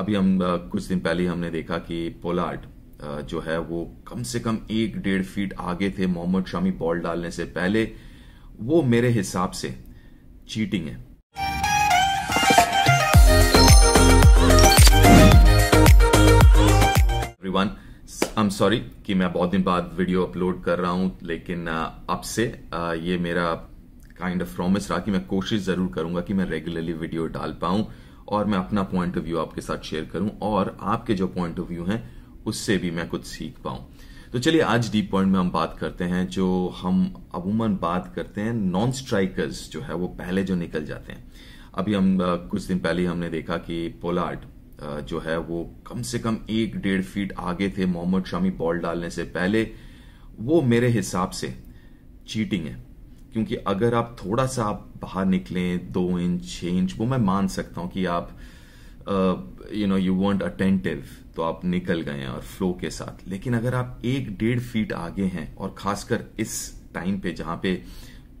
अभी हम कुछ दिन पहले हमने देखा कि पोलार्ड जो है वो कम से कम एक डेढ़ फीट आगे थे मोहम्मद शामी बॉल डालने से पहले वो मेरे हिसाब से चीटिंग है एवरीवन आई एम सॉरी कि मैं बहुत दिन बाद वीडियो अपलोड कर रहा हूं लेकिन अब से ये मेरा काइंड ऑफ प्रॉमिस रहा कि मैं कोशिश जरूर करूंगा कि मैं रेगुलरली वीडियो डाल पाऊं और मैं अपना पॉइंट ऑफ व्यू आपके साथ शेयर करूं और आपके जो पॉइंट ऑफ व्यू हैं उससे भी मैं कुछ सीख पाऊं तो चलिए आज डीप पॉइंट में हम बात करते हैं जो हम अमूमन बात करते हैं नॉन स्ट्राइकर्स जो है वो पहले जो निकल जाते हैं अभी हम कुछ दिन पहले हमने देखा कि पोलार्ड जो है वो कम से कम एक डेढ़ फीट आगे थे मोहम्मद शामी बॉल डालने से पहले वो मेरे हिसाब से चीटिंग है क्योंकि अगर आप थोड़ा सा आप बाहर निकलें दो इंच छः इंच वो मैं मान सकता हूँ कि आप you know you want attentive तो आप निकल गए हैं और फ्लो के साथ लेकिन अगर आप एक डेढ़ फीट आगे हैं और खासकर इस टाइम पे जहाँ पे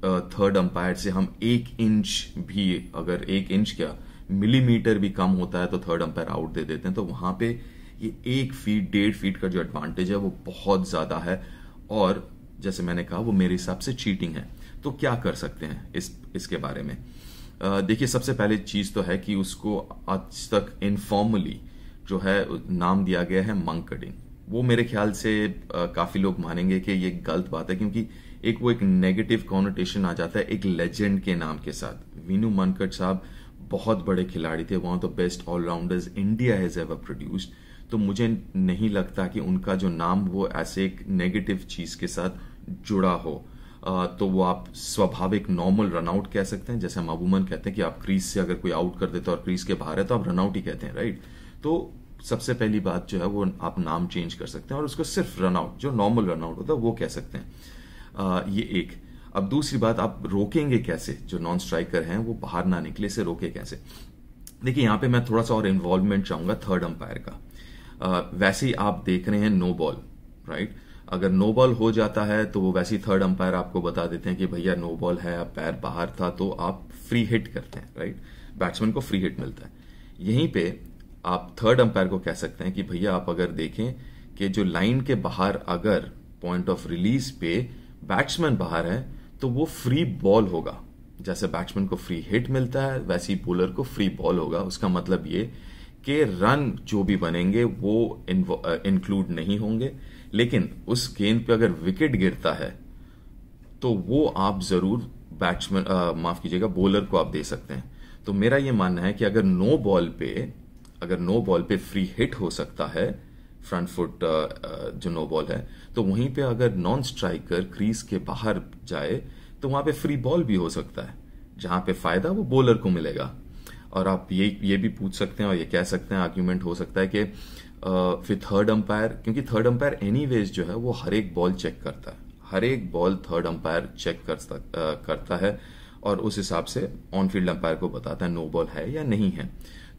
थर्ड uh, अंपायर से हम एक इंच भी अगर एक इंच क्या मिलीमीटर भी कम होता है तो थर्ड अंपायर आउट दे देते हैं तो वहां पे ये एक फीट डेढ़ फीट का जो एडवांटेज है वो बहुत ज्यादा है और जैसे मैंने कहा वो मेरे हिसाब से चीटिंग है तो क्या कर सकते हैं इस इसके बारे में देखिए सबसे पहले चीज़ तो है कि उसको आज तक इनफॉर्मली जो है नाम दिया गया है कटिंग वो मेरे ख्याल से काफ़ी लोग मानेंगे कि ये गलत बात है क्योंकि एक वो एक नेगेटिव कॉनोटेशन आ जाता है एक लेजेंड के नाम के साथ वीनू मनकट साहब बहुत बड़े खिलाड़ी थे one of the best allrounders India has ever produced तो मुझे नहीं लगता कि उनका जो नाम वो ऐसे एक नेगेटिव चीज़ के साथ जुड़ा हो तो वो आप स्वाभाविक नॉर्मल रनआउट कह सकते हैं जैसे हम अबूमन कहते हैं कि आप क्रीज से अगर कोई आउट कर देते और क्रीज के बाहर है तो आप रनआउट ही कहते हैं राइट तो सबसे पहली बात जो है वो आप नाम चेंज कर सकते हैं और उसको सिर्फ रनआउट जो नॉर्मल रनआउट होता है वो कह सकते हैं आ, ये एक अब दूसरी बात आप रोकेंगे कैसे जो नॉन स्ट्राइकर हैं वो बाहर ना निकले से रोके कैसे देखिए यहां पे मैं थोड़ा सा और इन्वॉल्वमेंट चाहूंगा थर्ड अंपायर का आ, वैसे ही आप देख रहे हैं नो बॉल राइट अगर नो बॉल हो जाता है तो वो वैसे ही थर्ड अंपायर आपको बता देते हैं कि भैया नो बॉल है अब पैर बाहर था तो आप फ्री हिट करते हैं राइट बैट्समैन को फ्री हिट मिलता है यहीं पे आप थर्ड अंपायर को कह सकते हैं कि भैया आप अगर देखें कि जो लाइन के बाहर अगर पॉइंट ऑफ रिलीज पे बैट्समैन बाहर है तो वो फ्री बॉल होगा जैसे बैट्समैन को फ्री हिट मिलता है वैसे ही बॉलर को फ्री बॉल होगा उसका मतलब ये के रन जो भी बनेंगे वो इंक्लूड uh, नहीं होंगे लेकिन उस गेंद पे अगर विकेट गिरता है तो वो आप जरूर बैट्समैन uh, माफ कीजिएगा बॉलर को आप दे सकते हैं तो मेरा ये मानना है कि अगर नो बॉल पे अगर नो बॉल पे फ्री हिट हो सकता है फ्रंट फुट uh, जो नो बॉल है तो वहीं पे अगर नॉन स्ट्राइकर क्रीज के बाहर जाए तो वहां पे फ्री बॉल भी हो सकता है जहां पे फायदा वो बॉलर को मिलेगा और आप ये ये भी पूछ सकते हैं और ये कह सकते हैं आर्ग्यूमेंट हो सकता है कि फिर थर्ड अंपायर क्योंकि थर्ड अंपायर एनी जो है वो हर एक बॉल चेक करता है हर एक बॉल थर्ड अंपायर चेक कर करता है और उस हिसाब से ऑन फील्ड अंपायर को बताता है नो बॉल है या नहीं है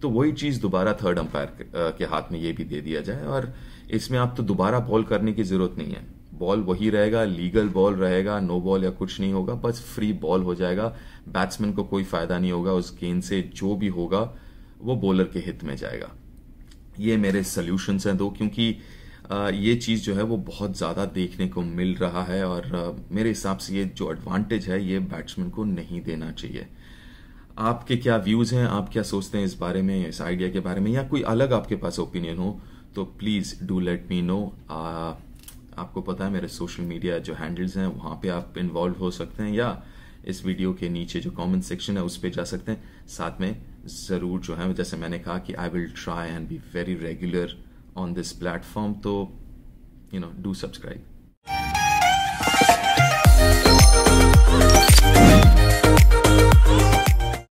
तो वही चीज दोबारा थर्ड अंपायर के हाथ में ये भी दे दिया जाए और इसमें आप तो दोबारा बॉल करने की जरूरत नहीं है बॉल वही रहेगा लीगल बॉल रहेगा नो बॉल या कुछ नहीं होगा बस फ्री बॉल हो जाएगा बैट्समैन को कोई फायदा नहीं होगा उस गेंद से जो भी होगा वो बॉलर के हित में जाएगा ये मेरे सोल्यूशन हैं दो क्योंकि ये चीज़ जो है वो बहुत ज़्यादा देखने को मिल रहा है और मेरे हिसाब से ये जो एडवांटेज है ये बैट्समैन को नहीं देना चाहिए आपके क्या व्यूज़ हैं आप क्या सोचते हैं इस बारे में इस आइडिया के बारे में या कोई अलग आपके पास ओपिनियन हो तो please do let me know आपको पता है मेरे सोशल मीडिया जो हैंडल्स हैं वहाँ पे आप इन्वॉल्व हो सकते हैं या इस वीडियो के नीचे जो कमेंट सेक्शन है उस पर जा सकते हैं साथ में ज़रूर जो है जैसे मैंने कहा कि I will try and be very regular on this platform तो यू नो डू सब्सक्राइब